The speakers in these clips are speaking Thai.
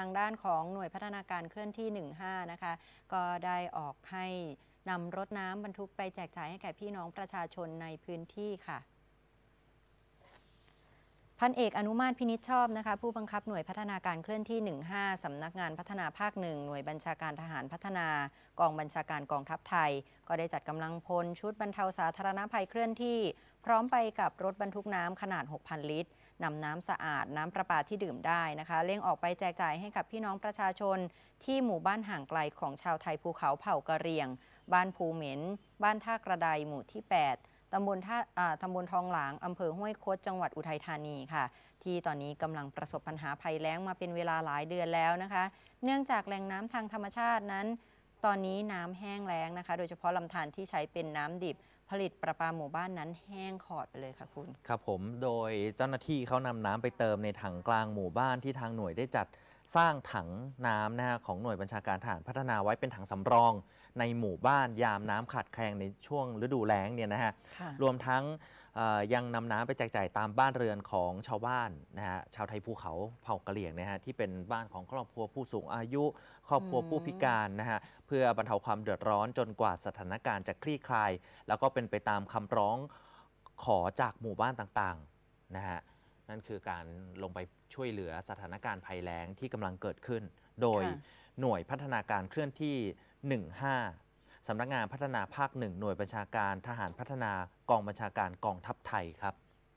ทางด้านของหน่วยพัฒนาการเคลื่อนที่ 15 นะคะ ก็ได้ออกให้นำรถน้ำบรรทุกไปแจกจ่ายให้แก่พี่น้องประชาชนในพื้นที่ค่ะพันเอกอนุมาตพินิจชอบนะคะผู้บังคับหน่วยพัฒนาการเคลื่อนที่ 15 สำนักงานพัฒนาภาคหนึ่งหน่วยบัญชาการทหารพัฒนากองบัญชาการกองทัพไทย ก็ได้จัดกำลังพลชุดบรรเทาสาธารณภัยเคลื่อนที่ พร้อมไปกับรถบรรทุกน้ำขนาด 6,000ลิตรนำน้ำสะอาดน้ำประปาที่ดื่มได้นะคะเล่งออกไปแจกจ่ายให้กับพี่น้องประชาชนที่หมู่บ้านห่างไกลของชาวไทยภูเขาเผ่ากะเรียง บ้านภูเหม็นบ้านท่ากระไดหมู่ที่ 8ตำบลท่า ตำบลทองหลาง อำเภอห้วยโคด จังหวัดอุทัยธานีค่ะ ที่ตอนนี้กำลังประสบปัญหาภัยแล้งมาเป็นเวลาหลายเดือนแล้วนะคะ เนื่องจากแหล่งน้ำทางธรรมชาตินั้น ตอนนี้น้ำแห้งแล้งนะคะ โดยเฉพาะลำธารที่ใช้เป็นน้ำดิบผลิตประปาหมู่บ้านนั้นแห้งขอดไปเลยค่ะคุณ ครับผม โดยเจ้าหน้าที่เขานำน้ำไปเติมในถังกลางหมู่บ้านที่ทางหน่วยได้จัดสร้างถังน้ำนะฮะของหน่วยบัญชาการทหารพัฒนาไว้เป็นถังสำรองในหมู่บ้านยามน้ำขาดแคลนในช่วงฤดูแล้งเนี่ยนะฮะ รวมทั้งยังนำน้ำไปแจกจ่ายตามบ้านเรือนของชาวบ้านนะฮะชาวไทยภูเขาเผ่ากะเหรี่ยงนะฮะที่เป็นบ้านของครอบครัวผู้สูงอายุครอบครัวผู้พิการนะฮะเพื่อบรรเทาความเดือดร้อนจนกว่าสถานการณ์จะคลี่คลายแล้วก็เป็นไปตามคำร้องขอจากหมู่บ้านต่างๆนะฮะนั่นคือการลงไปช่วยเหลือสถานการณ์ภัยแล้งที่กำลังเกิดขึ้น โดยหน่วยพัฒนาการเคลื่อนที่ 15สำนักงานพัฒนาภาคหนึ่งหน่วยบัญชาการทหารพัฒนากองบัญชาการกองทัพไทยครับ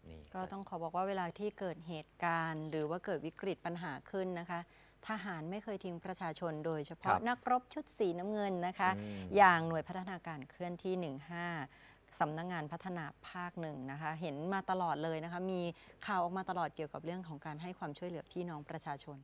นี่ก็ต้องขอบอกว่าเวลาที่เกิดเหตุการณ์ หรือว่าเกิดวิกฤตปัญหาขึ้นนะคะ ทหารไม่เคยทิ้งประชาชนโดยเฉพาะนักรบชุดสีน้ำเงินนะคะออย่างหน่วยพัฒนาการเคลื่อนที่ 15สำนักงงานพัฒนาภาคหนึ่งนะคะ เห็นมาตลอดเลยนะคะ มีข่าวออกมาตลอดเกี่ยวกับเรื่องของการให้ความช่วยเหลือพี่น้องประชาชน